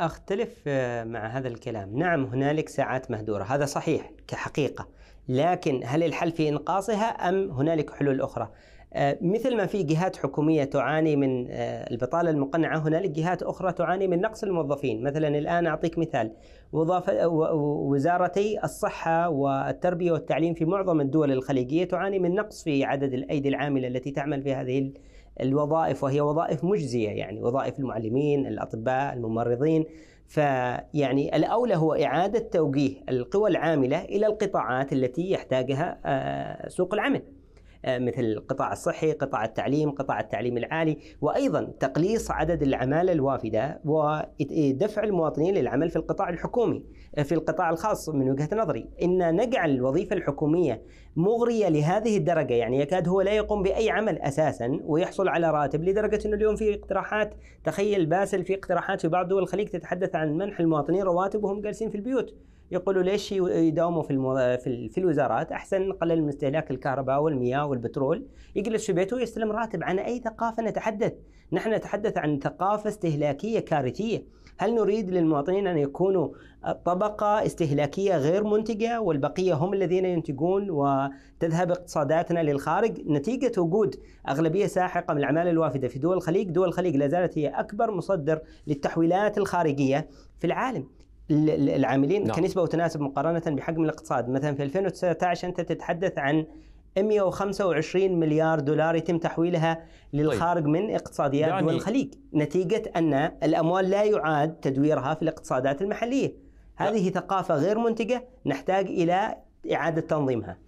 أختلف آه، مع هذا الكلام نعم هنالك ساعات مهدورة هذا صحيح كحقيقة لكن هل الحل في إنقاصها أم هنالك حلول أخرى آه، مثل ما في جهات حكومية تعاني من آه، البطالة المقنعة هنالك جهات أخرى تعاني من نقص الموظفين مثلا الآن أعطيك مثال وزارتي الصحة والتربية والتعليم في معظم الدول الخليجية تعاني من نقص في عدد الأيدي العاملة التي تعمل في هذه الوظائف وهي وظائف مجزيه يعني وظائف المعلمين، الاطباء، الممرضين فيعني الاولى هو اعاده توجيه القوى العامله الى القطاعات التي يحتاجها آه، سوق العمل. آه، مثل القطاع الصحي، قطاع التعليم، قطاع التعليم العالي، وايضا تقليص عدد العماله الوافده ودفع المواطنين للعمل في القطاع الحكومي، آه، في القطاع الخاص من وجهه نظري، ان نجعل الوظيفه الحكوميه مغريه لهذه الدرجه يعني يكاد هو لا يقوم باي عمل اساسا ويحصل على راتب لدرجه انه اليوم في اقتراحات تخيل باسل في اقتراحات في بعض دول الخليج تتحدث عن منح المواطنين رواتب وهم جالسين في البيوت. يقولوا ليش يداوموا في المو... في, في الوزارات احسن نقلل من استهلاك الكهرباء والمياه والبترول يجلس في بيته ويستلم راتب عن اي ثقافه نتحدث نحن نتحدث عن ثقافه استهلاكيه كارثيه هل نريد للمواطنين ان يكونوا طبقه استهلاكيه غير منتجه والبقيه هم الذين ينتجون وتذهب اقتصاداتنا للخارج نتيجه وجود اغلبيه ساحقه من الاعمال الوافده في دول الخليج دول الخليج لا زالت هي اكبر مصدر للتحويلات الخارجيه في العالم العاملين نعم. كنسبه وتناسب مقارنه بحجم الاقتصاد مثلا في 2019 انت تتحدث عن 125 مليار دولار يتم تحويلها للخارج طيب. من اقتصاديات يعني دول الخليج نتيجه ان الاموال لا يعاد تدويرها في الاقتصادات المحليه هذه لا. نعم. ثقافه غير منتجه نحتاج الى اعاده تنظيمها